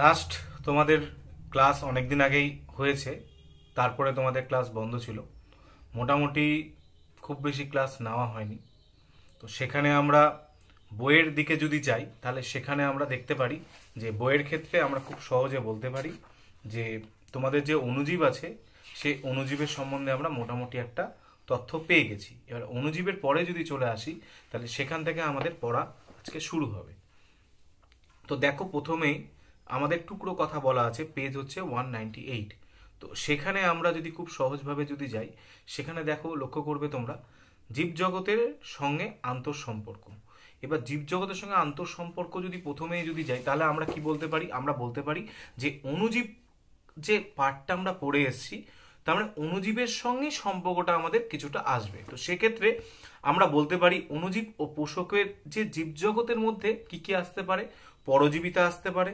Last তোমাদের class অনেক দিন আগেই হয়েছে তারপরে তোমাদের ক্লাস বন্ধ ছিল মোটামুটি খুব বেশি ক্লাস নেওয়া হয়নি তো সেখানে আমরা বইয়ের দিকে যদি যাই তাহলে সেখানে আমরা দেখতে পারি যে বইয়ের ক্ষেত্রে আমরা খুব সহজে বলতে পারি যে তোমাদের যে অনুজীব আছে সে অনুজীবের সম্বন্ধে আমরা মোটামুটি একটা তথ্য পেয়ে গেছি এবার অনুজীবের পরে যদি চলে আসি তাহলে সেখান থেকে আমাদের পড়া আজকে শুরু হবে তো দেখো প্রথমেই আমাদের টুকরো কথা বলা আছে পেজ হচ্ছে ওয়ান এইট তো সেখানে আমরা যদি খুব সহজভাবে যদি যাই সেখানে দেখো লক্ষ্য করবে তোমরা জীবজগতের সঙ্গে আন্তঃসম্পর্ক এবার জীবজগতের সঙ্গে আন্তঃসম্পর্ক যদি প্রথমেই যদি যাই তাহলে আমরা কি বলতে পারি আমরা বলতে পারি যে অনুজীব যে পাঠটা আমরা পড়ে এসেছি তার মানে অনুজীবের সঙ্গে সম্পর্কটা আমাদের কিছুটা আসবে তো সেক্ষেত্রে আমরা বলতে পারি অনুজীব ও পোষকের যে জীবজগতের মধ্যে কি কি আসতে পারে পরজীবিতা আসতে পারে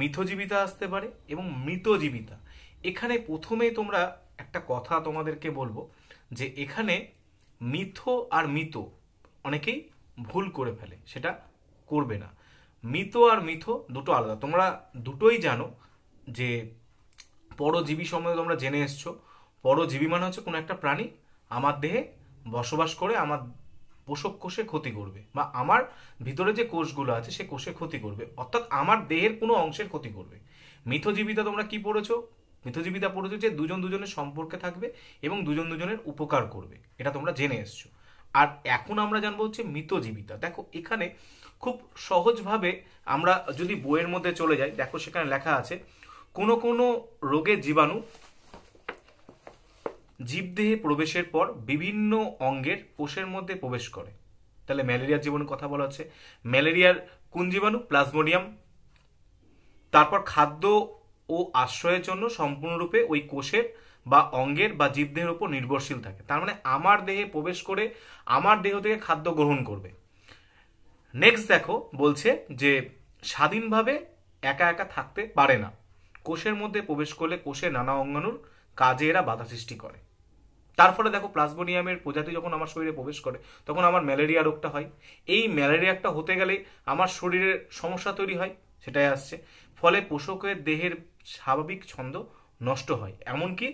মিথজীবিতা আসতে পারে এবং মৃতজীবিতা এখানে প্রথমে তোমরা একটা কথা তোমাদেরকে বলবো যে এখানে মিথ আর মিত অনেকেই ভুল করে ফেলে সেটা করবে না মিত আর মিথ দুটো আলাদা তোমরা দুটোই জানো যে পরজীবী সম্বন্ধে তোমরা জেনে এসছো পরজীবী মানে হচ্ছে কোনো একটা প্রাণী আমার দেহে বসবাস করে আমার পোষক কোষে ক্ষতি করবে বা আমার ভিতরে যে কোষগুলো আছে সে কোষে ক্ষতি করবে অর্থাৎ আমার দেহের কোনো অংশের ক্ষতি করবে মিথজীবিতা তোমরা কি পড়েছো মিথজীবিতা পড়েছো যে দুজন দুজনের সম্পর্কে থাকবে এবং দুজন দুজনের উপকার করবে এটা তোমরা জেনে এসছো আর এখন আমরা জানবো হচ্ছে মিতজীবিতা দেখো এখানে খুব সহজভাবে আমরা যদি বইয়ের মধ্যে চলে যাই দেখো সেখানে লেখা আছে কোনো কোনো রোগের জীবাণু জীবদেহে প্রবেশের পর বিভিন্ন অঙ্গের কোষের মধ্যে প্রবেশ করে তাহলে ম্যালেরিয়ার জীবনের কথা বলা হচ্ছে ম্যালেরিয়ার কোন জীবাণু প্লাজমোডিয়াম তারপর খাদ্য ও আশ্রয়ের জন্য সম্পূর্ণরূপে ওই কোষের বা অঙ্গের বা জীবদেহের উপর নির্ভরশীল থাকে তার মানে আমার দেহে প্রবেশ করে আমার দেহ থেকে খাদ্য গ্রহণ করবে নেক্সট দেখো বলছে যে স্বাধীনভাবে একা একা থাকতে পারে না কোষের মধ্যে প্রবেশ করলে কোষের নানা অঙ্গাণুর কাজে এরা বাধা সৃষ্টি করে তার ফলে দেখো প্লাজমোনিয়ামের প্রজাতি যখন আমার শরীরে প্রবেশ করে তখন আমার ম্যালেরিয়া রোগটা হয় এই ম্যালেরিয়াটা হতে গেলে আমার শরীরের সমস্যা তৈরি হয় সেটাই আসছে ফলে পোষকের দেহের স্বাভাবিক ছন্দ নষ্ট হয় এমনকি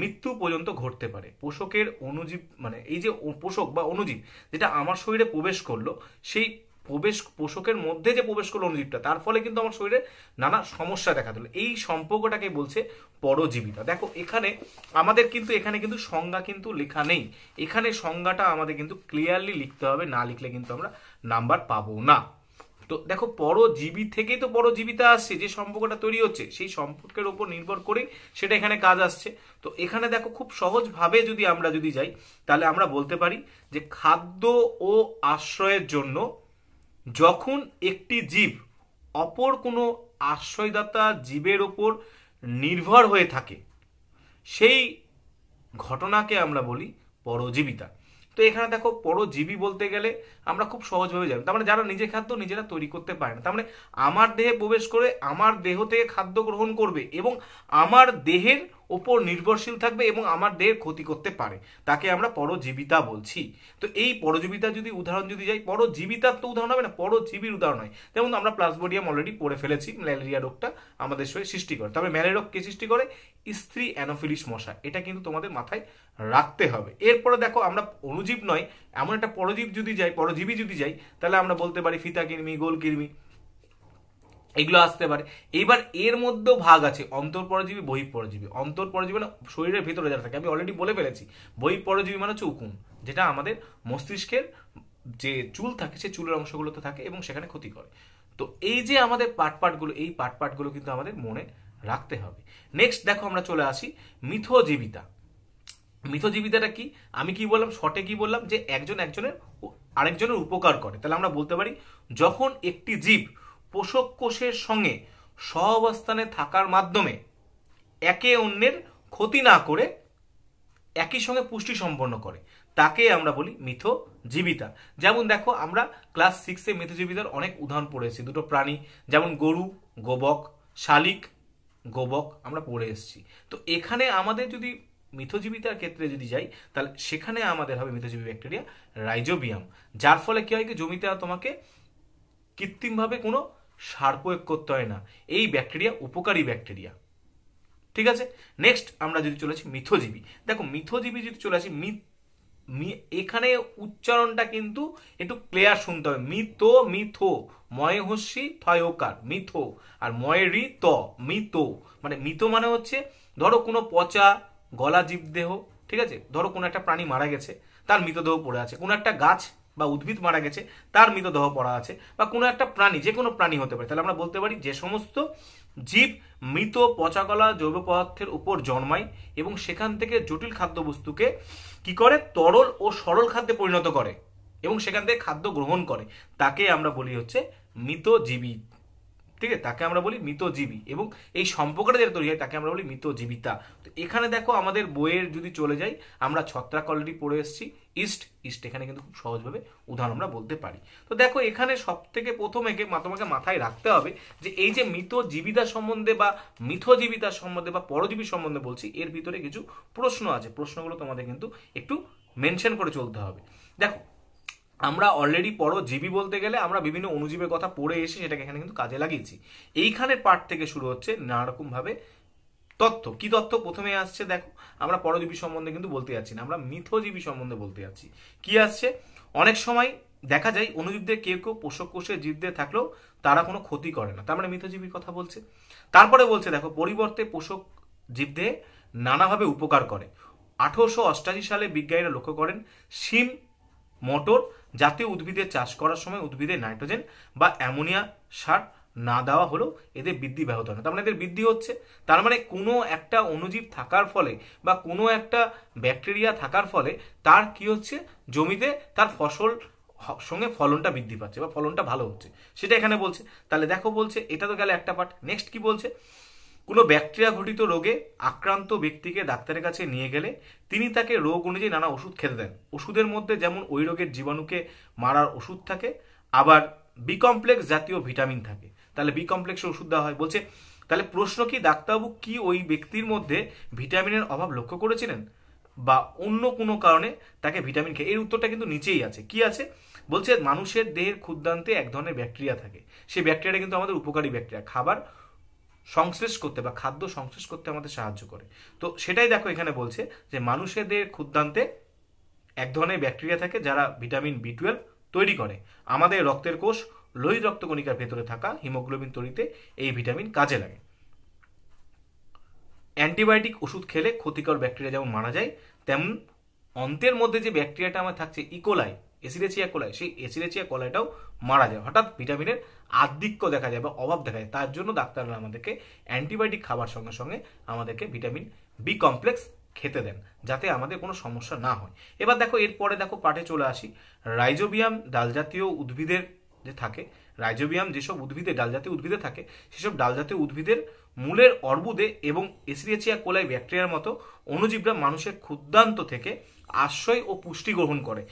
মৃত্যু পর্যন্ত ঘটতে পারে পোষকের অনুজীব মানে এই যে পোষক বা অনুজীব যেটা আমার শরীরে প্রবেশ করলো সেই প্রবেশ পোষকের মধ্যে যে প্রবেশ করলো অণুজীবটা তার ফলে কিন্তু আমার শরীরে নানা সমস্যা দেখা দিল এই সম্পর্কটাকে বলছে পরজীবিতা দেখো এখানে আমাদের কিন্তু এখানে কিন্তু সংজ্ঞা কিন্তু লেখা নেই এখানে সংজ্ঞাটা আমাদের কিন্তু ক্লিয়ারলি লিখতে হবে না লিখলে কিন্তু আমরা নাম্বার পাবো না তো দেখো পরজীবী থেকেই তো পরজীবিতা আসছে যে সম্পর্কটা তৈরি হচ্ছে সেই সম্পর্কের উপর নির্ভর করেই সেটা এখানে কাজ আসছে তো এখানে দেখো খুব সহজভাবে যদি আমরা যদি যাই তাহলে আমরা বলতে পারি যে খাদ্য ও আশ্রয়ের জন্য যখন একটি জীব অপর কোনো আশ্রয়দাতা জীবের ওপর নির্ভর হয়ে থাকে সেই ঘটনাকে আমরা বলি পরজীবিতা তো এখানে দেখো পরজীবী বলতে গেলে আমরা খুব সহজভাবে যাবো তার মানে যারা নিজে খাদ্য নিজেরা তৈরি করতে পারে না তার মানে আমার দেহে প্রবেশ করে আমার দেহ থেকে খাদ্য গ্রহণ করবে এবং আমার দেহের ওপর নির্ভরশীল থাকবে এবং আমার দেহের ক্ষতি করতে পারে তাকে আমরা পরজীবিতা বলছি তো এই পরজীবিতা যদি উদাহরণ যদি যাই পরজীবিতার তো উদাহরণ হবে না পরজীবীর উদাহরণ হয় যেমন আমরা প্লাসবোডিয়াম অলরেডি পড়ে ফেলেছি ম্যালেরিয়া রোগটা আমাদের শরীরে সৃষ্টি করে তবে ম্যালেরিয়া রোগ কে সৃষ্টি করে স্ত্রী অ্যানোফিলিস মশা এটা কিন্তু তোমাদের মাথায় রাখতে হবে এরপরে দেখো আমরা অনুজীব নয় এমন একটা পরজীব যদি যাই পরজীবী যদি যাই তাহলে আমরা বলতে পারি ফিতা কিরমি গোল কিরমি এগুলো আসতে পারে এইবার এর মধ্যেও ভাগ আছে পরজীবী বহিঃপরজীবী পরজীবী মানে শরীরের ভিতরে যারা থাকে আমি অলরেডি বলে ফেলেছি পরজীবী মানে হচ্ছে উকুন যেটা আমাদের মস্তিষ্কের যে চুল থাকে সে চুলের অংশগুলোতে থাকে এবং সেখানে ক্ষতি করে তো এই যে আমাদের পাট পাটগুলো এই পাট পাটগুলো কিন্তু আমাদের মনে রাখতে হবে নেক্সট দেখো আমরা চলে আসি মিথজীবিতা মিথজীবিতাটা কি আমি কি বললাম শটে কি বললাম যে একজন একজনের আরেকজনের উপকার করে তাহলে আমরা বলতে পারি যখন একটি জীব পোষক কোষের সঙ্গে সহ অবস্থানে থাকার মাধ্যমে একে অন্যের ক্ষতি না করে একই সঙ্গে পুষ্টি সম্পন্ন করে তাকে আমরা বলি মিথজীবিতা যেমন দেখো আমরা ক্লাস সিক্সে মিথজীবিতার অনেক উদাহরণ পড়েছি দুটো প্রাণী যেমন গরু গোবক শালিক গোবক আমরা পড়ে এসেছি তো এখানে আমাদের যদি মিথজীবিতার ক্ষেত্রে যদি যাই তাহলে সেখানে আমাদের হবে মিথজীবী ব্যাকটেরিয়া রাইজোবিয়াম যার ফলে কি হয় কি জমিতে তোমাকে কৃত্রিমভাবে কোনো সার প্রয়োগ করতে হয় না এই ব্যাকটেরিয়া উপকারী ব্যাকটেরিয়া ঠিক আছে নেক্সট আমরা যদি চলে মিথজীবী দেখো মিথজীবী যদি চলে আসি মিথ এখানে উচ্চারণটা কিন্তু একটু ক্লিয়ার শুনতে হবে মিত মিথ ময় হস্যি থয়কার মিথ আর রি ত মিত মানে মিত মানে হচ্ছে ধরো কোনো পচা গলা জীবদেহ ঠিক আছে ধরো কোনো একটা প্রাণী মারা গেছে তার মৃতদেহ পড়ে আছে কোনো একটা গাছ বা উদ্ভিদ মারা গেছে তার মৃতদেহ পড়া আছে বা কোনো একটা প্রাণী যে কোনো প্রাণী হতে পারে তাহলে আমরা বলতে পারি যে সমস্ত জীব মৃত পচাকলা জৈব পদার্থের উপর জন্মায় এবং সেখান থেকে জটিল খাদ্যবস্তুকে কি করে তরল ও সরল খাদ্যে পরিণত করে এবং সেখান থেকে খাদ্য গ্রহণ করে তাকে আমরা বলি হচ্ছে মৃত জীবিত ঠিক আছে তাকে আমরা বলি মৃতজীবী এবং এই সম্পর্কটা যেটা তৈরি হয় তাকে আমরা বলি মৃতজীবিতা তো এখানে দেখো আমাদের বইয়ের যদি চলে যাই আমরা ছত্রাক অলরেডি পড়ে এসেছি ইস্ট ইস্ট এখানে কিন্তু খুব সহজভাবে উদাহরণ আমরা বলতে পারি তো দেখো এখানে সব থেকে প্রথমে তোমাকে মাথায় রাখতে হবে যে এই যে মৃত জীবিতা সম্বন্ধে বা মিথজীবিতা সম্বন্ধে বা পরজীবী সম্বন্ধে বলছি এর ভিতরে কিছু প্রশ্ন আছে প্রশ্নগুলো তোমাদের কিন্তু একটু মেনশন করে চলতে হবে দেখো আমরা অলরেডি পরজীবী বলতে গেলে আমরা বিভিন্ন অনুজীবের কথা পড়ে এসে সেটাকে এখানে কিন্তু কাজে লাগিয়েছি এইখানের পার্ট থেকে শুরু হচ্ছে নানারকম ভাবে তথ্য কি তথ্য প্রথমে আসছে দেখো আমরা পরজীবী সম্বন্ধে কিন্তু বলতে যাচ্ছি না আমরা মিথজীবী সম্বন্ধে বলতে যাচ্ছি কি আসছে অনেক সময় দেখা যায় অনুজীবদের কেউ কেউ পোষক কোষে জীবদের থাকলেও তারা কোনো ক্ষতি করে না তার মানে মিথজীবীর কথা বলছে তারপরে বলছে দেখো পরিবর্তে পোষক জীবদের নানাভাবে উপকার করে আঠারোশো অষ্টাশি সালে বিজ্ঞানীরা লক্ষ্য করেন শিম মটর জাতীয় উদ্ভিদের চাষ করার সময় উদ্ভিদে নাইট্রোজেন বা অ্যামোনিয়া সার না দেওয়া হলো এদের বৃদ্ধি ব্যাহত হয় না তার মানে এদের বৃদ্ধি হচ্ছে তার মানে কোনো একটা অণুজীব থাকার ফলে বা কোনো একটা ব্যাকটেরিয়া থাকার ফলে তার কি হচ্ছে জমিতে তার ফসল সঙ্গে ফলনটা বৃদ্ধি পাচ্ছে বা ফলনটা ভালো হচ্ছে সেটা এখানে বলছে তাহলে দেখো বলছে এটা তো গেলে একটা পার্ট নেক্সট কি বলছে কোনো ব্যাকটেরিয়া ঘটিত রোগে আক্রান্ত ব্যক্তিকে ডাক্তারের কাছে নিয়ে গেলে তিনি তাকে রোগ অনুযায়ী নানা ওষুধ খেতে দেন ওষুধের মধ্যে যেমন ওই রোগের জীবাণুকে মারার ওষুধ থাকে আবার বিকমপ্লেক্স জাতীয় ভিটামিন থাকে তাহলে বি ওষুধ দেওয়া হয় বলছে তাহলে প্রশ্ন কি ডাক্তারবাবু কি ওই ব্যক্তির মধ্যে ভিটামিনের অভাব লক্ষ্য করেছিলেন বা অন্য কোনো কারণে তাকে ভিটামিন খেয়ে এর উত্তরটা কিন্তু নিচেই আছে কি আছে বলছে মানুষের দেহের ক্ষুদ্রান্তে এক ধরনের ব্যাকটেরিয়া থাকে সেই ব্যাকটেরিয়া কিন্তু আমাদের উপকারী ব্যাকটেরিয়া খাবার সংশ্লেষ করতে বা খাদ্য সংশ্লেষ করতে আমাদের সাহায্য করে তো সেটাই দেখো এখানে বলছে যে মানুষেদের ক্ষুদ্রান্তে এক ধরনের ব্যাকটেরিয়া থাকে যারা ভিটামিন বি টুয়েলভ তৈরি করে আমাদের রক্তের কোষ লোহিত রক্তকণিকার ভেতরে থাকা হিমোগ্লোবিন তৈরিতে এই ভিটামিন কাজে লাগে অ্যান্টিবায়োটিক ওষুধ খেলে ক্ষতিকর ব্যাকটেরিয়া যেমন মারা যায় তেমন অন্তের মধ্যে যে ব্যাকটেরিয়াটা আমার থাকছে ইকোলাই এসিরেচিয়া কোলাই সেই এসিরেচিয়া কোলাইটাও মারা যায় হঠাৎ ভিটামিনের আধিক্য দেখা যায় বা অভাব দেখা যায় তার জন্য ডাক্তাররা আমাদেরকে অ্যান্টিবায়োটিক খাবার সঙ্গে সঙ্গে আমাদেরকে ভিটামিন বি কমপ্লেক্স খেতে দেন যাতে আমাদের কোনো সমস্যা না হয় এবার দেখো এরপরে দেখো পাটে চলে আসি রাইজোবিয়াম ডালজাতীয় উদ্ভিদের যে থাকে রাইজোবিয়াম যেসব উদ্ভিদে ডালজাতীয় উদ্ভিদে থাকে সেসব ডালজাতীয় উদ্ভিদের মূলের অর্বুদে এবং এসিরিয়াচিয়া কোলাই ব্যাকটেরিয়ার মতো অণুজীবরা মানুষের ক্ষুদ্রান্ত থেকে আশ্রয় ও পুষ্টি গ্রহণ করে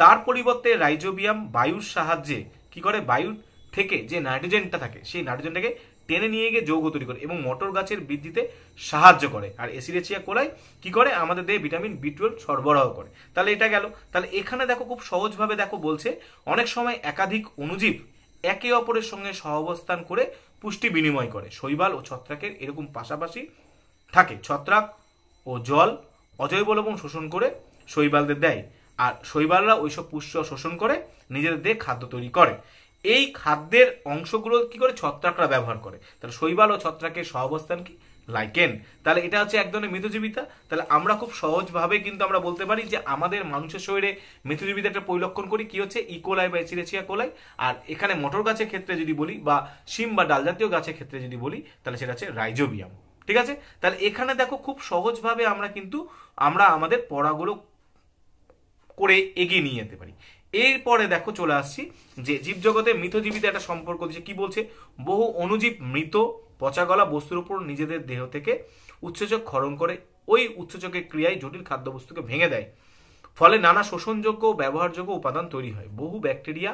তার পরিবর্তে রাইজোবিয়াম বায়ুর সাহায্যে কি করে বায়ুর থেকে যে নাইট্রোজেনটা থাকে সেই নাইট্রোজেনটাকে টেনে নিয়ে গিয়ে যৌগ তৈরি করে এবং মটর গাছের বৃদ্ধিতে সাহায্য করে আর এসিরেচিয়া কোলাই কি করে আমাদের দেহে ভিটামিন বি টুয়েলভ সরবরাহ করে তাহলে এটা গেল তাহলে এখানে দেখো খুব সহজভাবে দেখো বলছে অনেক সময় একাধিক অনুজীব একে অপরের সঙ্গে সহাবস্থান করে পুষ্টি বিনিময় করে শৈবাল ও ছত্রাকের এরকম পাশাপাশি থাকে ছত্রাক ও জল অজৈব লবণ শোষণ করে শৈবালদের দেয় আর শৈবালরা ওইসব পুষ্য শোষণ করে নিজেদের দিয়ে খাদ্য তৈরি করে এই খাদ্যের অংশগুলো কি করে ছত্রাকরা ব্যবহার করে তাহলে শৈবাল ও ছত্রাকের সহাবস্থান কি লাইকেন তাহলে এটা হচ্ছে এক ধরনের মৃতজীবিতা তাহলে আমরা খুব সহজভাবে কিন্তু আমরা বলতে পারি যে আমাদের মানুষের শরীরে মৃতজীবিতা একটা পরিলক্ষণ করি কি হচ্ছে ইকোলাই e. বা চিরেছিয়া কোলাই আর এখানে মটর গাছের ক্ষেত্রে যদি বলি বা শিম বা ডাল জাতীয় গাছের ক্ষেত্রে যদি বলি তাহলে সেটা হচ্ছে রাইজোবিয়াম ঠিক আছে তাহলে এখানে দেখো খুব সহজভাবে আমরা কিন্তু আমরা আমাদের পড়াগুলো করে এগিয়ে নিয়ে যেতে পারি এরপরে দেখো চলে আসছি যে জীবজগতে মৃতজীবীদের একটা সম্পর্ক দিচ্ছে কি বলছে বহু অনুজীব মৃত পচা গলা বস্তুর উপর নিজেদের দেহ থেকে উৎসেচক ক্ষরণ করে ওই উৎসেচকের ক্রিয়ায় জটিল খাদ্যবস্তুকে ভেঙে দেয় ফলে নানা শোষণযোগ্য ও ব্যবহারযোগ্য উপাদান তৈরি হয় বহু ব্যাকটেরিয়া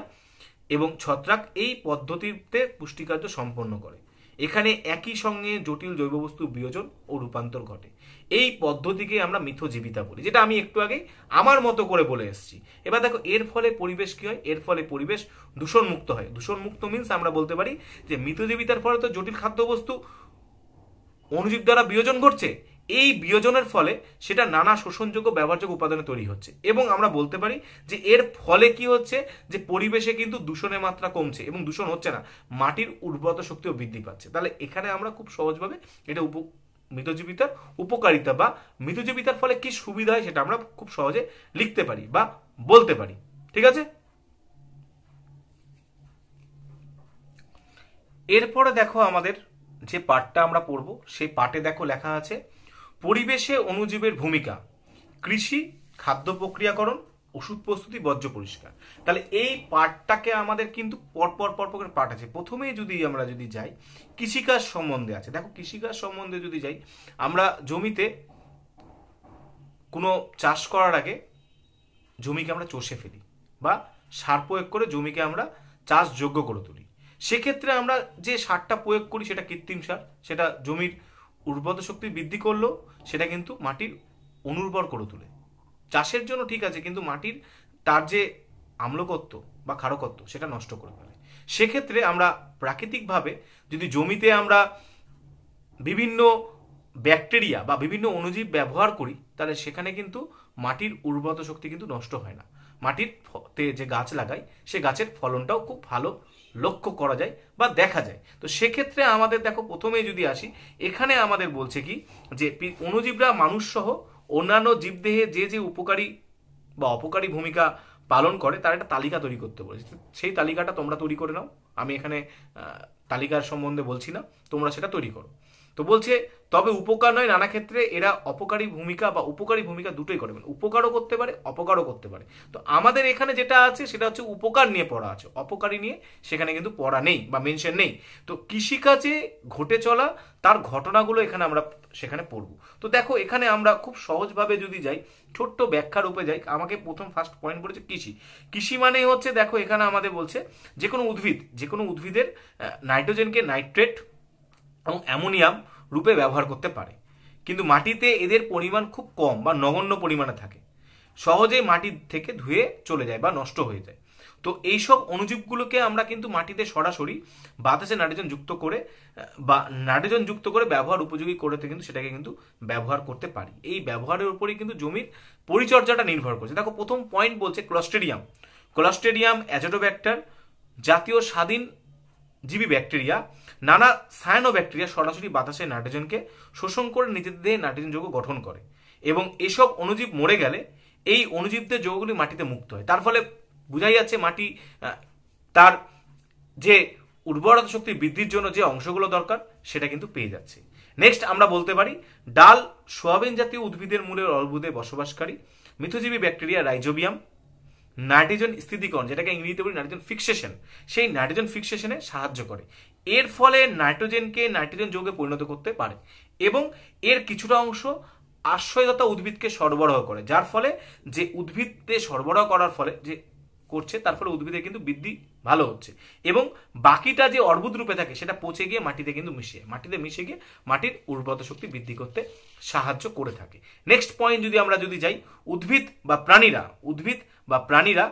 এবং ছত্রাক এই পদ্ধতিতে পুষ্টিকার্য সম্পন্ন করে এখানে একই সঙ্গে জটিল জৈববস্তু বিয়োজন ও রূপান্তর ঘটে এই পদ্ধতিকে আমরা মিথজীবিতা বলি যেটা আমি একটু আগে আমার মতো করে বলে এসেছি এবার দেখো এর ফলে পরিবেশ কি হয় এর ফলে পরিবেশ দূষণমুক্ত হয় দূষণমুক্ত মিনস আমরা বলতে পারি যে মিথজীবিতার ফলে তো জটিল খাদ্যবস্তু অনুজীব দ্বারা বিয়োজন ঘটছে এই বিয়োজনের ফলে সেটা নানা শোষণযোগ্য ব্যবহারযোগ্য উপাদানে তৈরি হচ্ছে এবং আমরা বলতে পারি যে এর ফলে কি হচ্ছে যে পরিবেশে কিন্তু দূষণের মাত্রা কমছে এবং দূষণ হচ্ছে না মাটির উর্বরতা শক্তিও বৃদ্ধি পাচ্ছে তাহলে এখানে আমরা খুব সহজভাবে এটা উপ মৃতজীবিতার উপকারিতা বা মৃতজীবিতার ফলে কি সুবিধা হয় সেটা আমরা খুব সহজে লিখতে পারি বা বলতে পারি ঠিক আছে এরপরে দেখো আমাদের যে পাঠটা আমরা পড়ব সেই পাঠে দেখো লেখা আছে পরিবেশে অনুজীবের ভূমিকা কৃষি খাদ্য প্রক্রিয়াকরণ ওষুধ প্রস্তুতি বর্জ্য পরিষ্কার তাহলে এই পাঠটাকে আমাদের কিন্তু পরপর পরপর পাঠ আছে প্রথমেই যদি আমরা যদি যাই কৃষিকাজ সম্বন্ধে আছে দেখো কৃষিকাজ সম্বন্ধে যদি যাই আমরা জমিতে কোনো চাষ করার আগে জমিকে আমরা চষে ফেলি বা সার প্রয়োগ করে জমিকে আমরা চাষযোগ্য করে তুলি সেক্ষেত্রে আমরা যে সারটা প্রয়োগ করি সেটা কৃত্রিম সার সেটা জমির উর্বরতা শক্তি বৃদ্ধি করলেও সেটা কিন্তু মাটির অনুর্বর করে তোলে চাষের জন্য ঠিক আছে কিন্তু মাটির তার যে আম্লকত্ব বা ক্ষারকত্ব সেটা নষ্ট করে ফেলে সেক্ষেত্রে আমরা প্রাকৃতিকভাবে যদি জমিতে আমরা বিভিন্ন ব্যাকটেরিয়া বা বিভিন্ন অনুজীব ব্যবহার করি তাহলে সেখানে কিন্তু মাটির উর্বরতা শক্তি কিন্তু নষ্ট হয় না মাটির যে গাছ লাগাই সে গাছের ফলনটাও খুব ভালো লক্ষ্য করা যায় বা দেখা যায় তো সেক্ষেত্রে আমাদের দেখো প্রথমে যদি আসি এখানে আমাদের বলছে কি যে অনুজীবরা মানুষসহ অন্যান্য জীবদেহে যে যে উপকারী বা অপকারী ভূমিকা পালন করে তার একটা তালিকা তৈরি করতে বলেছে সেই তালিকাটা তোমরা তৈরি করে নাও আমি এখানে তালিকার সম্বন্ধে বলছি না তোমরা সেটা তৈরি করো তো বলছে তবে উপকার নয় নানা ক্ষেত্রে এরা অপকারী ভূমিকা বা উপকারী ভূমিকা দুটোই করে মানে উপকারও করতে পারে অপকারও করতে পারে তো আমাদের এখানে যেটা আছে সেটা হচ্ছে উপকার নিয়ে পড়া আছে অপকারী নিয়ে সেখানে কিন্তু পড়া নেই বা মেনশন নেই তো কৃষিকাজে ঘটে চলা তার ঘটনাগুলো এখানে আমরা সেখানে পড়ব তো দেখো এখানে আমরা খুব সহজভাবে যদি যাই ছোট্ট ব্যাখ্যা রূপে যাই আমাকে প্রথম ফার্স্ট পয়েন্ট বলেছে কৃষি কৃষি মানেই হচ্ছে দেখো এখানে আমাদের বলছে যে কোনো উদ্ভিদ যে কোনো উদ্ভিদের নাইট্রোজেনকে নাইট্রেট এবং অ্যামোনিয়াম রূপে ব্যবহার করতে পারে কিন্তু মাটিতে এদের পরিমাণ খুব কম বা নগণ্য পরিমাণে থাকে সহজেই মাটি থেকে ধুয়ে চলে যায় বা নষ্ট হয়ে যায় তো এইসব অণুজীবগুলোকে আমরা কিন্তু মাটিতে সরাসরি বাতাসে নাইট্রোজেন যুক্ত করে বা নাইট্রোজেন যুক্ত করে ব্যবহার উপযোগী করতে কিন্তু সেটাকে কিন্তু ব্যবহার করতে পারি এই ব্যবহারের উপরেই কিন্তু জমির পরিচর্যাটা নির্ভর করছে দেখো প্রথম পয়েন্ট বলছে ক্লস্টেরিয়াম ক্লস্টেরিয়াম অ্যাজোটোব্যাক্টার জাতীয় স্বাধীন জীবী ব্যাকটেরিয়া নানা সায়ানো ব্যাকটেরিয়া সরাসরি বাতাসে নাইট্রোজেনকে শোষণ করে নিজেদের দেহে নাইট্রোজেন যৌগ গঠন করে এবং এসব অণুজীব মরে গেলে এই অণুজীবদের যৌগগুলি মাটিতে মুক্ত হয় তার ফলে বোঝাই যাচ্ছে মাটি তার যে উর্বরতা শক্তি বৃদ্ধির জন্য যে অংশগুলো দরকার সেটা কিন্তু পেয়ে যাচ্ছে নেক্সট আমরা বলতে পারি ডাল সোয়াবিন জাতীয় উদ্ভিদের মূলের অর্বুদে বসবাসকারী মিথজীবী ব্যাকটেরিয়া রাইজোবিয়াম নাইট্রোজেন স্থিতিকরণ যেটাকে ইংরেজিতে বলি নাইট্রোজেন ফিক্সেশন সেই নাইট্রোজেন ফিক্সেশনে সাহায্য করে এর ফলে নাইট্রোজেনকে নাইট্রোজেন যোগে পরিণত করতে পারে এবং এর কিছুটা অংশ আশ্রয়দাতা উদ্ভিদকে সরবরাহ করে যার ফলে যে উদ্ভিদকে সরবরাহ করার ফলে যে করছে তার ফলে উদ্ভিদের কিন্তু বৃদ্ধি ভালো হচ্ছে এবং বাকিটা যে অর্বুদ রূপে থাকে সেটা পচে গিয়ে মাটিতে কিন্তু মিশে মাটিতে মিশে গিয়ে মাটির উর্বরতা শক্তি বৃদ্ধি করতে সাহায্য করে থাকে নেক্সট পয়েন্ট যদি আমরা যদি যাই উদ্ভিদ বা প্রাণীরা উদ্ভিদ বা প্রাণীরা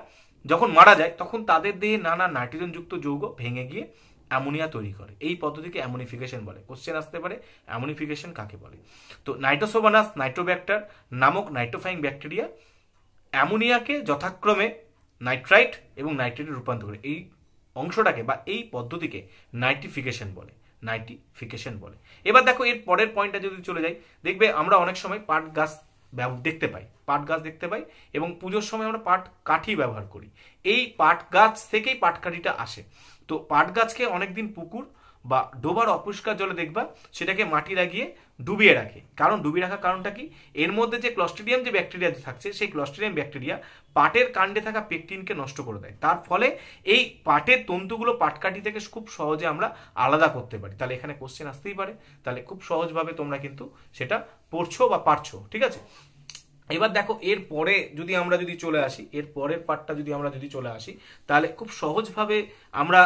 যখন মারা যায় তখন তাদের দেহে নানা নাইট্রোজেনযুক্ত যৌগ ভেঙে গিয়ে অ্যামোনিয়া তৈরি করে এই পদ্ধতিকে অ্যামোনিফিকেশন বলে কোশ্চেন আসতে পারে অ্যামোনিফিকেশন কাকে বলে তো নাইট্রোসোবানাস নাইট্রোব্যাক্টার নামক নাইট্রোফাইং ব্যাকটেরিয়া অ্যামোনিয়াকে যথাক্রমে নাইট্রাইট এবং নাইট্রেটে রূপান্তর করে এই অংশটাকে বা এই পদ্ধতিকে নাইট্রিফিকেশন বলে নাইট্রিফিকেশন বলে এবার দেখো এর পরের পয়েন্টটা যদি চলে যাই দেখবে আমরা অনেক সময় পাট গাছ দেখতে পাই পাট গাছ দেখতে পাই এবং পুজোর সময় আমরা পাট কাঠি ব্যবহার করি এই পাট গাছ থেকেই পাট কাঠিটা আসে তো পাট গাছকে অনেকদিন পুকুর বা ডোবার অপরিষ্কার জলে দেখবা সেটাকে মাটি লাগিয়ে ডুবিয়ে রাখে কারণ ডুবিয়ে রাখার কারণটা কি এর মধ্যে যে ক্লস্টেডিয়াম যে ব্যাকটেরিয়া থাকছে সেই ক্লস্টেডিয়াম ব্যাকটেরিয়া পাটের কাণ্ডে থাকা পেকটিনকে নষ্ট করে দেয় তার ফলে এই পাটের তন্তুগুলো পাটকাঠি থেকে খুব সহজে আমরা আলাদা করতে পারি তাহলে এখানে কোশ্চেন আসতেই পারে তাহলে খুব সহজভাবে তোমরা কিন্তু সেটা পড়ছো বা পারছো ঠিক আছে এবার দেখো এর পরে যদি আমরা যদি চলে আসি এর পরের পাটটা যদি আমরা যদি চলে আসি তাহলে খুব সহজভাবে আমরা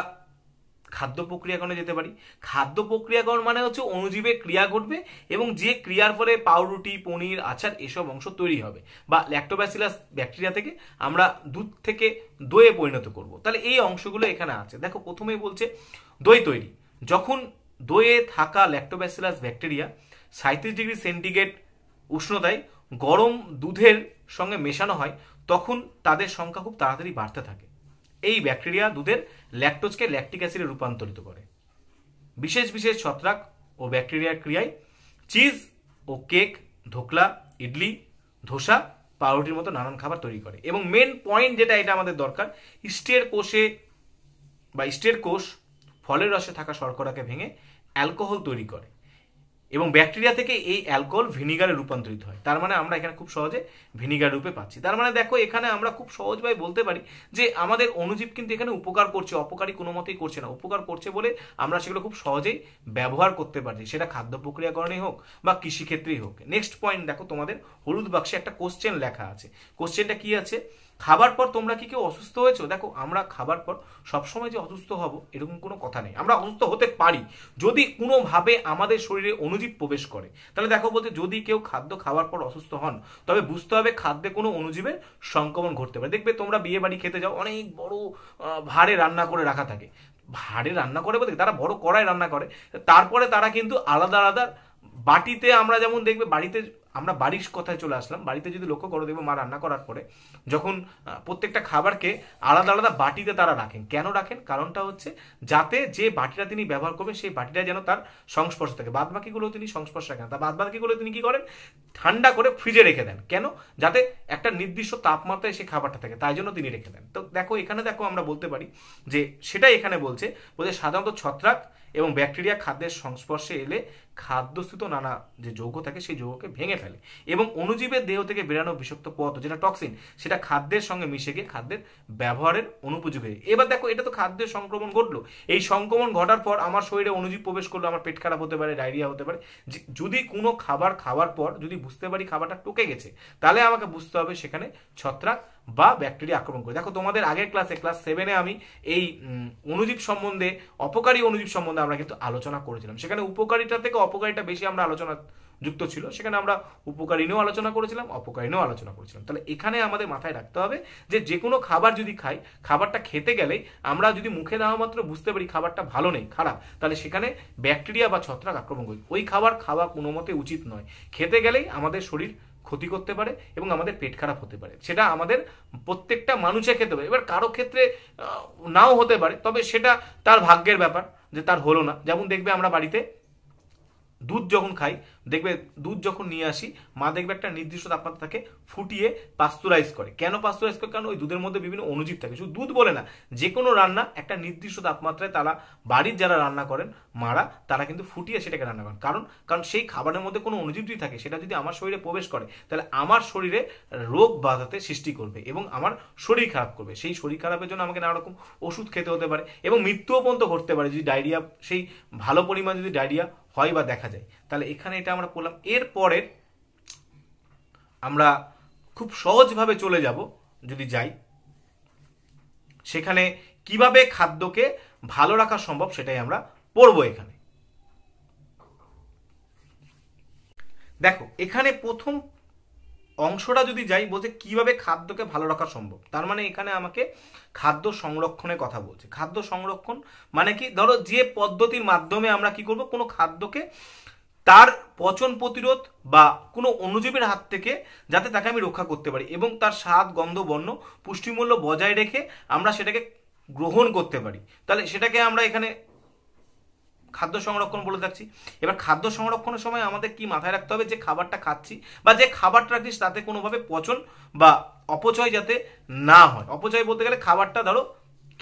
খাদ্য প্রক্রিয়াকরণে যেতে পারি খাদ্য প্রক্রিয়াকরণ মানে হচ্ছে অণুজীবে ক্রিয়া ঘটবে এবং যে ক্রিয়ার ফলে পাউরুটি পনির আচার এসব অংশ তৈরি হবে বা ল্যাক্টোব্যাসিলাস ব্যাকটেরিয়া থেকে আমরা দুধ থেকে দইয়ে পরিণত করব তাহলে এই অংশগুলো এখানে আছে দেখো প্রথমেই বলছে দই তৈরি যখন দইয়ে থাকা ল্যাক্টোব্যাসিলাস ব্যাকটেরিয়া সাঁত্রিশ ডিগ্রি সেন্টিগ্রেড উষ্ণতায় গরম দুধের সঙ্গে মেশানো হয় তখন তাদের সংখ্যা খুব তাড়াতাড়ি বাড়তে থাকে এই ব্যাকটেরিয়া দুধের ল্যাকটোজকে ল্যাকটিক অ্যাসিডে রূপান্তরিত করে বিশেষ বিশেষ ছত্রাক ও ব্যাকটেরিয়ার ক্রিয়ায় চিজ ও কেক ধোকলা ইডলি ধোসা পাউরুটির মতো নানান খাবার তৈরি করে এবং মেন পয়েন্ট যেটা এটা আমাদের দরকার স্টের কোষে বা স্টের কোষ ফলের রসে থাকা শর্করাকে ভেঙে অ্যালকোহল তৈরি করে এবং ব্যাকটেরিয়া থেকে এই অ্যালকোহল ভিনিগারে রূপান্তরিত হয় তার মানে আমরা এখানে খুব সহজে ভিনিগার রূপে পাচ্ছি তার মানে দেখো এখানে আমরা খুব সহজভাবে বলতে পারি যে আমাদের অনুজীব কিন্তু এখানে উপকার করছে অপকারী কোনো মতেই করছে না উপকার করছে বলে আমরা সেগুলো খুব সহজেই ব্যবহার করতে পারছি সেটা খাদ্য প্রক্রিয়াকরণেই হোক বা কৃষিক্ষেত্রেই হোক নেক্সট পয়েন্ট দেখো তোমাদের হলুদ বাক্সে একটা কোশ্চেন লেখা আছে কোশ্চেনটা কি আছে খাবার পর তোমরা কি কেউ অসুস্থ হয়েছো দেখো আমরা খাবার পর সবসময় যে অসুস্থ হব এরকম কোনো কথা নেই আমরা অসুস্থ হতে পারি যদি কোনোভাবে আমাদের শরীরে অনুজীব প্রবেশ করে তাহলে দেখো বলতে যদি কেউ খাদ্য খাওয়ার পর অসুস্থ হন তবে বুঝতে হবে খাদ্যে কোনো অনুজীবের সংক্রমণ ঘটতে পারে দেখবে তোমরা বিয়ে বাড়ি খেতে যাও অনেক বড় ভারে রান্না করে রাখা থাকে ভারে রান্না করে বলতে তারা বড় কড়ায় রান্না করে তারপরে তারা কিন্তু আলাদা আলাদা বাটিতে আমরা যেমন দেখবে বাড়িতে আমরা বাড়ির কথায় চলে আসলাম বাড়িতে যদি লক্ষ্য করো দেখবো মা রান্না করার পরে যখন প্রত্যেকটা খাবারকে আলাদা আলাদা বাটিতে তারা রাখেন কেন রাখেন কারণটা হচ্ছে যাতে যে বাটিটা তিনি ব্যবহার করবেন সেই বাটিটা যেন তার সংস্পর্শ থাকে বাদ বাকিগুলো তিনি সংস্পর্শ রাখেন তা বাদ বাকিগুলো তিনি কি করেন ঠান্ডা করে ফ্রিজে রেখে দেন কেন যাতে একটা নির্দিষ্ট তাপমাত্রায় সেই খাবারটা থাকে তাই জন্য তিনি রেখে দেন তো দেখো এখানে দেখো আমরা বলতে পারি যে সেটাই এখানে বলছে বলছে সাধারণত ছত্রাক এবং ব্যাকটেরিয়া খাদ্যের সংস্পর্শে এলে খাদ্যস্থিত নানা যে যৌগ থাকে সেই যৌগকে ভেঙে ফেলে এবং অনুজীবের দেহ থেকে বেরানো বিষাক্ত পথ যেটা টক্সিন সেটা খাদ্যের সঙ্গে মিশে গিয়ে খাদ্যের ব্যবহারের অনুপযোগী হয়ে এবার দেখো এটা তো খাদ্যের সংক্রমণ ঘটলো এই সংক্রমণ ঘটার পর আমার শরীরে অনুজীব প্রবেশ করলো আমার পেট খারাপ হতে পারে ডায়রিয়া হতে পারে যদি কোনো খাবার খাওয়ার পর যদি বুঝতে পারি খাবারটা টুকে গেছে তাহলে আমাকে বুঝতে হবে সেখানে ছত্রাক বা ব্যাকটেরিয়া আক্রমণ করে দেখো তোমাদের আগের ক্লাসে ক্লাস সেভেনে আমি এই অনুজীব সম্বন্ধে অপকারী অনুজীব সম্বন্ধে আমরা কিন্তু আলোচনা করেছিলাম সেখানে উপকারিতা থেকে অপকারিটা বেশি আমরা আলোচনা যুক্ত ছিল সেখানে আমরা উপকারী নিয়েও আলোচনা করেছিলাম অপকারী নিয়েও আলোচনা করেছিলাম তাহলে এখানে আমাদের মাথায় রাখতে হবে যে যে কোনো খাবার যদি খাই খাবারটা খেতে গেলে আমরা যদি মুখে দেওয়া মাত্র বুঝতে পারি খাবারটা ভালো নেই খারাপ তাহলে সেখানে ব্যাকটেরিয়া বা ছত্রাক আক্রমণ করি ওই খাবার খাওয়া কোনো মতে উচিত নয় খেতে গেলেই আমাদের শরীর ক্ষতি করতে পারে এবং আমাদের পেট খারাপ হতে পারে সেটা আমাদের প্রত্যেকটা মানুষে খেতে পারে এবার কারো ক্ষেত্রে নাও হতে পারে তবে সেটা তার ভাগ্যের ব্যাপার যে তার হলো না যেমন দেখবে আমরা বাড়িতে দুধ যখন খাই দেখবে দুধ যখন নিয়ে আসি মা দেখবে একটা নির্দিষ্ট তাপমাত্রা থাকে ফুটিয়ে পাস্তুরাইজ করে কেন পাস্তুরাইজ করে কারণ ওই দুধের মধ্যে বিভিন্ন অনুজীব থাকে শুধু দুধ বলে না যে কোনো রান্না একটা নির্দিষ্ট তাপমাত্রায় তারা বাড়ির যারা রান্না করেন মারা তারা কিন্তু ফুটিয়ে সেটাকে রান্না করেন কারণ কারণ সেই খাবারের মধ্যে কোনো অনুজীব যদি থাকে সেটা যদি আমার শরীরে প্রবেশ করে তাহলে আমার শরীরে রোগ বাধাতে সৃষ্টি করবে এবং আমার শরীর খারাপ করবে সেই শরীর খারাপের জন্য আমাকে নানা রকম ওষুধ খেতে হতে পারে এবং মৃত্যুও পর্যন্ত ঘটতে পারে যদি ডায়রিয়া সেই ভালো পরিমাণ যদি ডায়রিয়া হয় বা দেখা যায় তাহলে এখানে এটা আমরা করলাম এরপরে আমরা খুব সহজভাবে চলে যাব যদি যাই সেখানে কিভাবে খাদ্যকে ভালো রাখা সম্ভব সেটাই আমরা পড়ব এখানে দেখো এখানে প্রথম অংশটা যদি যাই বলছে কিভাবে খাদ্যকে ভালো রাখা সম্ভব তার মানে এখানে আমাকে খাদ্য সংরক্ষণের কথা বলছে খাদ্য সংরক্ষণ মানে কি ধরো যে পদ্ধতির মাধ্যমে আমরা কি করব কোনো খাদ্যকে তার পচন প্রতিরোধ বা কোনো অনুজীবের হাত থেকে যাতে তাকে আমি রক্ষা করতে পারি এবং তার স্বাদ গন্ধ বর্ণ পুষ্টিমূল্য বজায় রেখে আমরা সেটাকে গ্রহণ করতে পারি তাহলে সেটাকে আমরা এখানে খাদ্য সংরক্ষণ বলে থাকছি এবার খাদ্য সংরক্ষণের সময় আমাদের কি মাথায় রাখতে হবে যে খাবারটা খাচ্ছি বা যে খাবারটা রাখিস তাতে কোনোভাবে পচন বা অপচয় যাতে না হয় অপচয় বলতে গেলে খাবারটা ধরো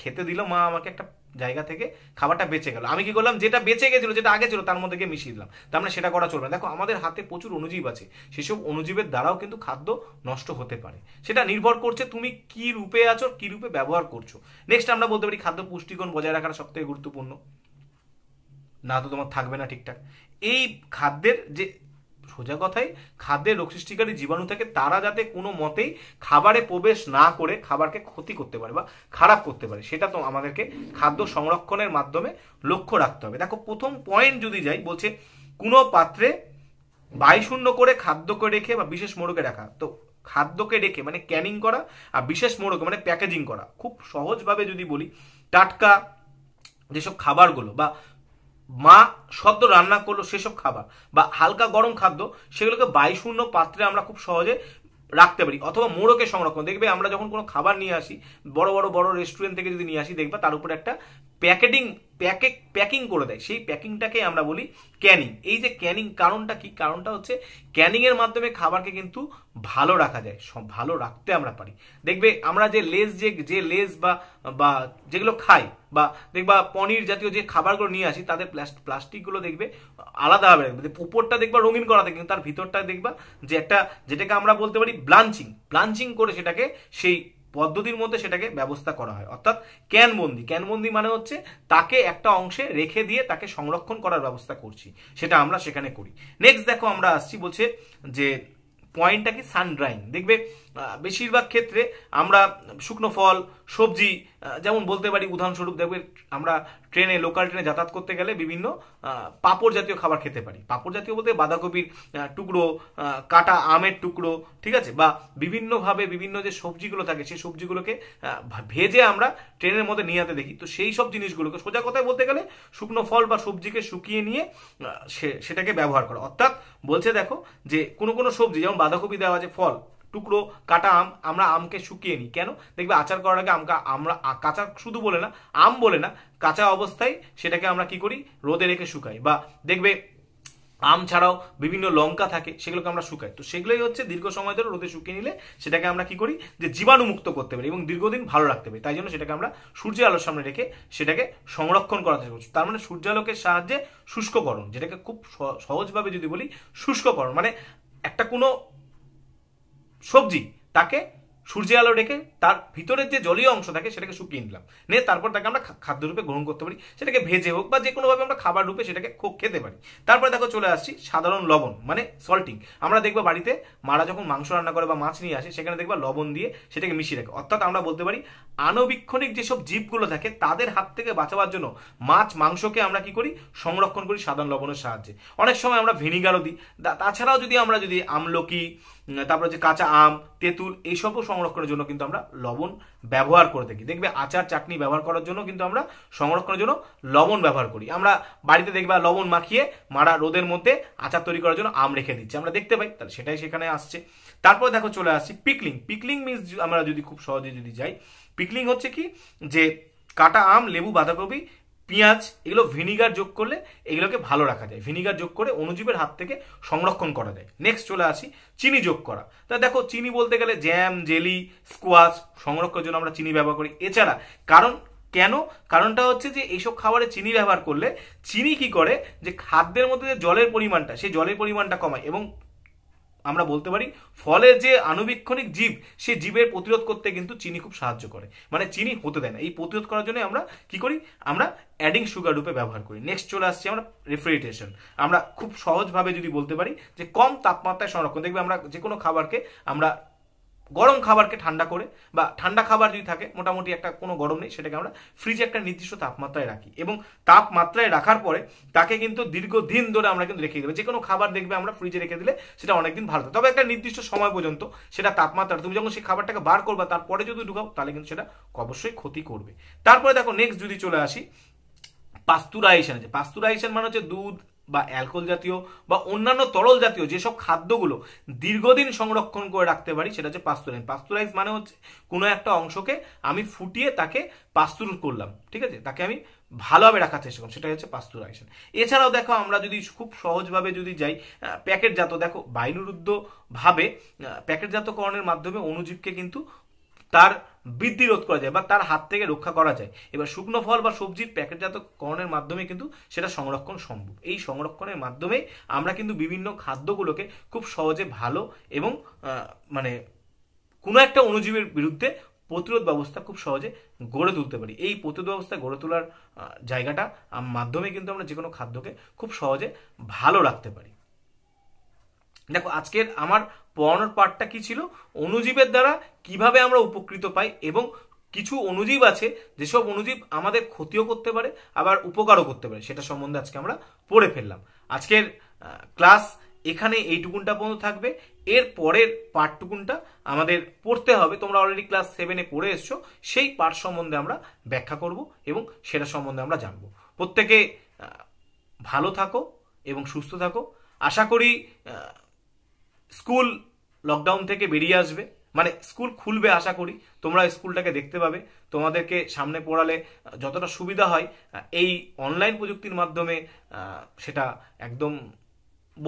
খেতে দিল মা আমাকে একটা জায়গা থেকে খাবারটা বেঁচে গেল আমি কি করলাম যেটা বেঁচে গেছিলো যেটা আগে ছিল তার মধ্যে গিয়ে মিশিয়ে দিলাম তার মানে সেটা করা চলবে না দেখো আমাদের হাতে প্রচুর অনুজীব আছে সেসব অনুজীবের দ্বারাও কিন্তু খাদ্য নষ্ট হতে পারে সেটা নির্ভর করছে তুমি কি রূপে আছো কি রূপে ব্যবহার করছো নেক্সট আমরা বলতে পারি খাদ্য পুষ্টিগুণ বজায় রাখাটা সবথেকে গুরুত্বপূর্ণ না তো তোমার থাকবে না ঠিকঠাক এই খাদ্যের যে সোজা কথাই খাদ্যের রোগ সৃষ্টিকারী জীবাণু থাকে তারা যাতে কোনো মতেই খাবারে প্রবেশ না করে খাবারকে ক্ষতি করতে পারে বা খারাপ করতে পারে সেটা তো আমাদেরকে খাদ্য সংরক্ষণের মাধ্যমে লক্ষ্য রাখতে হবে দেখো প্রথম পয়েন্ট যদি যাই বলছে কোনো পাত্রে বায়ুশূন্য করে খাদ্যকে রেখে বা বিশেষ মোড়কে রাখা তো খাদ্যকে রেখে মানে ক্যানিং করা আর বিশেষ মোড়কে মানে প্যাকেজিং করা খুব সহজভাবে যদি বলি টাটকা যেসব খাবারগুলো বা মা সদ্য রান্না করলো সেসব খাবার বা হালকা গরম খাদ্য সেগুলোকে বায়ুশূন্য পাত্রে আমরা খুব সহজে রাখতে পারি অথবা মোড়কে সংরক্ষণ দেখবে আমরা যখন কোনো খাবার নিয়ে আসি বড় বড় বড় রেস্টুরেন্ট থেকে যদি নিয়ে আসি দেখবে তার উপরে একটা প্যাকেটিং প্যাকে প্যাকিং করে দেয় সেই প্যাকিংটাকে আমরা বলি ক্যানিং এই যে ক্যানিং কারণটা কি কারণটা হচ্ছে ক্যানিংয়ের মাধ্যমে খাবারকে কিন্তু ভালো রাখা যায় ভালো রাখতে আমরা পারি দেখবে আমরা যে লেজ যে যে লেজ বা বা যেগুলো খাই বা দেখবা পনির জাতীয় যে খাবারগুলো নিয়ে আসি তাদের প্লাস্টিকগুলো দেখবে আলাদাভাবে রাখবে উপরটা দেখবা রঙিন করা থাকে কিন্তু তার ভিতরটা দেখবা যে একটা যেটাকে আমরা বলতে পারি ব্লাঞ্চিং ব্লাঞ্চিং করে সেটাকে সেই পদ্ধতির মধ্যে সেটাকে ব্যবস্থা করা হয় অর্থাৎ ক্যানবন্দি ক্যানবন্দি মানে হচ্ছে তাকে একটা অংশে রেখে দিয়ে তাকে সংরক্ষণ করার ব্যবস্থা করছি সেটা আমরা সেখানে করি নেক্সট দেখো আমরা আসছি বলছে যে পয়েন্টটা কি সানড্রাইং দেখবে বেশিরভাগ ক্ষেত্রে আমরা শুকনো ফল সবজি যেমন বলতে পারি উদাহরণস্বরূপ দেখবে আমরা ট্রেনে লোকাল ট্রেনে যাতায়াত করতে গেলে বিভিন্ন পাপড় জাতীয় খাবার খেতে পারি পাপড় জাতীয় বলতে বাঁধাকপির টুকরো কাটা আমের টুকরো ঠিক আছে বা বিভিন্নভাবে বিভিন্ন যে সবজিগুলো থাকে সেই সবজিগুলোকে ভেজে আমরা ট্রেনের মধ্যে নিয়ে আতে দেখি তো সেই সব জিনিসগুলোকে সোজা কথায় বলতে গেলে শুকনো ফল বা সবজিকে শুকিয়ে নিয়ে সেটাকে ব্যবহার করা অর্থাৎ বলছে দেখো যে কোনো কোনো সবজি যেমন বাঁধাকপি দেওয়া আছে ফল টুকরো কাটা আম আমরা আমকে শুকিয়ে নিই কেন দেখবে আচার করার আগে আমকে আমরা কাঁচা শুধু বলে না আম বলে না কাঁচা অবস্থায় সেটাকে আমরা কি করি রোদে রেখে শুকাই বা দেখবে আম ছাড়াও বিভিন্ন লঙ্কা থাকে সেগুলোকে আমরা শুকাই তো সেগুলোই হচ্ছে দীর্ঘ সময় ধরে রোদে শুকিয়ে নিলে সেটাকে আমরা কি করি যে জীবাণুমুক্ত করতে পারি এবং দীর্ঘদিন ভালো রাখতে পারি তাই জন্য সেটাকে আমরা সূর্যের আলোর সামনে রেখে সেটাকে সংরক্ষণ করার চেষ্টা করছি তার মানে সূর্য আলোকের সাহায্যে শুষ্ককরণ যেটাকে খুব সহজভাবে যদি বলি শুষ্ককরণ মানে একটা কোনো সবজি তাকে সূর্যের আলো রেখে তার ভিতরের যে জলীয় অংশ থাকে সেটাকে শুকিয়ে নিলাম নিয়ে তারপর তাকে আমরা খাদ্যরূপে গ্রহণ করতে পারি সেটাকে ভেজে হোক বা যে কোনোভাবে আমরা খাবার রূপে সেটাকে খেতে পারি তারপরে দেখো চলে আসছি সাধারণ লবণ মানে সল্টিং আমরা দেখবো বাড়িতে মারা যখন মাংস রান্না করে বা মাছ নিয়ে আসে সেখানে দেখবো লবণ দিয়ে সেটাকে মিশিয়ে রাখে অর্থাৎ আমরা বলতে পারি আনবীক্ষণিক যেসব জীবগুলো থাকে তাদের হাত থেকে বাঁচাবার জন্য মাছ মাংসকে আমরা কি করি সংরক্ষণ করি সাধারণ লবণের সাহায্যে অনেক সময় আমরা ভিনিগারও দিই তাছাড়াও যদি আমরা যদি আমলকি তারপর হচ্ছে কাঁচা আম তেঁতুল এইসবও সংরক্ষণের জন্য কিন্তু আমরা লবণ ব্যবহার করে থাকি দেখবে আচার চাটনি ব্যবহার করার জন্য কিন্তু আমরা সংরক্ষণের জন্য লবণ ব্যবহার করি আমরা বাড়িতে দেখবা লবণ মাখিয়ে মারা রোদের মধ্যে আচার তৈরি করার জন্য আম রেখে দিচ্ছি আমরা দেখতে পাই তাহলে সেটাই সেখানে আসছে তারপর দেখো চলে আসছি পিকলিং পিকলিং মিনস আমরা যদি খুব সহজে যদি যাই পিকলিং হচ্ছে কি যে কাটা আম লেবু বাঁধাকপি পেঁয়াজ এগুলো ভিনিগার যোগ করলে এগুলোকে ভালো রাখা যায় ভিনিগার যোগ করে অনুজীবের হাত থেকে সংরক্ষণ করা যায় নেক্সট চলে আসি চিনি যোগ করা তা দেখো চিনি বলতে গেলে জ্যাম জেলি স্কোয়াশ সংরক্ষণের জন্য আমরা চিনি ব্যবহার করি এছাড়া কারণ কেন কারণটা হচ্ছে যে এইসব খাবারে চিনি ব্যবহার করলে চিনি কি করে যে খাদ্যের মধ্যে যে জলের পরিমাণটা সেই জলের পরিমাণটা কমায় এবং আমরা বলতে পারি ফলে যে আণুবীক্ষণিক জীব সে জীবের প্রতিরোধ করতে কিন্তু চিনি খুব সাহায্য করে মানে চিনি হতে দেয় না এই প্রতিরোধ করার জন্য আমরা কি করি আমরা অ্যাডিং সুগার রূপে ব্যবহার করি নেক্সট চলে আসছে আমরা রেফ্রিজারেশন আমরা খুব সহজভাবে যদি বলতে পারি যে কম তাপমাত্রায় সংরক্ষণ দেখবে আমরা যে কোনো খাবারকে আমরা গরম খাবারকে ঠান্ডা করে বা ঠান্ডা খাবার যদি থাকে মোটামুটি একটা কোনো গরম নেই সেটাকে আমরা ফ্রিজে একটা নির্দিষ্ট তাপমাত্রায় রাখি এবং তাপমাত্রায় রাখার পরে তাকে কিন্তু দীর্ঘদিন ধরে আমরা কিন্তু রেখে দেবো যে কোনো খাবার দেখবে আমরা ফ্রিজে রেখে দিলে সেটা অনেকদিন ভালো থাকে তবে একটা নির্দিষ্ট সময় পর্যন্ত সেটা তাপমাত্রা তুমি যখন সেই খাবারটাকে বার করবা তারপরে যদি ঢুকাও তাহলে কিন্তু সেটা অবশ্যই ক্ষতি করবে তারপরে দেখো নেক্সট যদি চলে আসি পাস্তুরাইজেশন আছে পাস্তুরাইজেশন মানে হচ্ছে দুধ বা অ্যালকোহল জাতীয় বা অন্যান্য তরল জাতীয় যেসব খাদ্যগুলো দীর্ঘদিন সংরক্ষণ করে রাখতে পারি সেটা হচ্ছে পাস্তুরাইজ পাস্তুরাইজ মানে হচ্ছে কোনো একটা অংশকে আমি ফুটিয়ে তাকে পাস্তুর করলাম ঠিক আছে তাকে আমি ভালোভাবে রাখার চেষ্টা করলাম সেটাই হচ্ছে পাস্তুরাইজেশন এছাড়াও দেখো আমরা যদি খুব সহজভাবে যদি যাই প্যাকেটজাত দেখো বাইনুরুদ্ধভাবে প্যাকেটজাতকরণের মাধ্যমে অণুজীবকে কিন্তু তার বৃদ্ধি রোধ করা যায় বা তার হাত থেকে রক্ষা করা যায় এবার শুকনো ফল বা সবজির প্যাকেটজাতকরণের মাধ্যমে কিন্তু সেটা সংরক্ষণ সম্ভব এই সংরক্ষণের মাধ্যমে আমরা কিন্তু বিভিন্ন খাদ্যগুলোকে খুব সহজে ভালো এবং মানে কোনো একটা অণুজীবের বিরুদ্ধে প্রতিরোধ ব্যবস্থা খুব সহজে গড়ে তুলতে পারি এই প্রতিরোধ ব্যবস্থা গড়ে তোলার জায়গাটা মাধ্যমে কিন্তু আমরা যে কোনো খাদ্যকে খুব সহজে ভালো রাখতে পারি দেখো আজকের আমার পড়ানোর পাঠটা কি ছিল অনুজীবের দ্বারা কিভাবে আমরা উপকৃত পাই এবং কিছু অনুজীব আছে যেসব অনুজীব আমাদের ক্ষতিও করতে পারে আবার উপকারও করতে পারে সেটা সম্বন্ধে আজকে আমরা পড়ে ফেললাম আজকের ক্লাস এখানে এইটুকুনটা পর্যন্ত থাকবে এর পরের পার্টটুকুনটা আমাদের পড়তে হবে তোমরা অলরেডি ক্লাস সেভেনে পড়ে এসছো সেই পার্ট সম্বন্ধে আমরা ব্যাখ্যা করব এবং সেটা সম্বন্ধে আমরা জানব প্রত্যেকে ভালো থাকো এবং সুস্থ থাকো আশা করি স্কুল লকডাউন থেকে বেরিয়ে আসবে মানে স্কুল খুলবে আশা করি তোমরা স্কুলটাকে দেখতে পাবে তোমাদেরকে সামনে পড়ালে যতটা সুবিধা হয় এই অনলাইন প্রযুক্তির মাধ্যমে সেটা একদম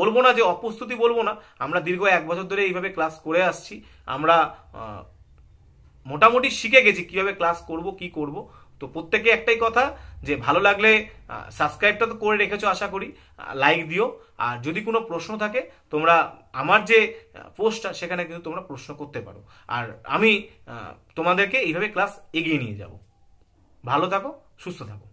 বলবো না যে অপ্রস্তুতি বলবো না আমরা দীর্ঘ এক বছর ধরে এইভাবে ক্লাস করে আসছি আমরা মোটামুটি শিখে গেছি কিভাবে ক্লাস করব কি করব তো প্রত্যেকে একটাই কথা যে ভালো লাগলে সাবস্ক্রাইবটা তো করে রেখেছো আশা করি লাইক দিও আর যদি কোনো প্রশ্ন থাকে তোমরা আমার যে পোস্টটা সেখানে কিন্তু তোমরা প্রশ্ন করতে পারো আর আমি তোমাদেরকে এইভাবে ক্লাস এগিয়ে নিয়ে যাব ভালো থাকো সুস্থ থাকো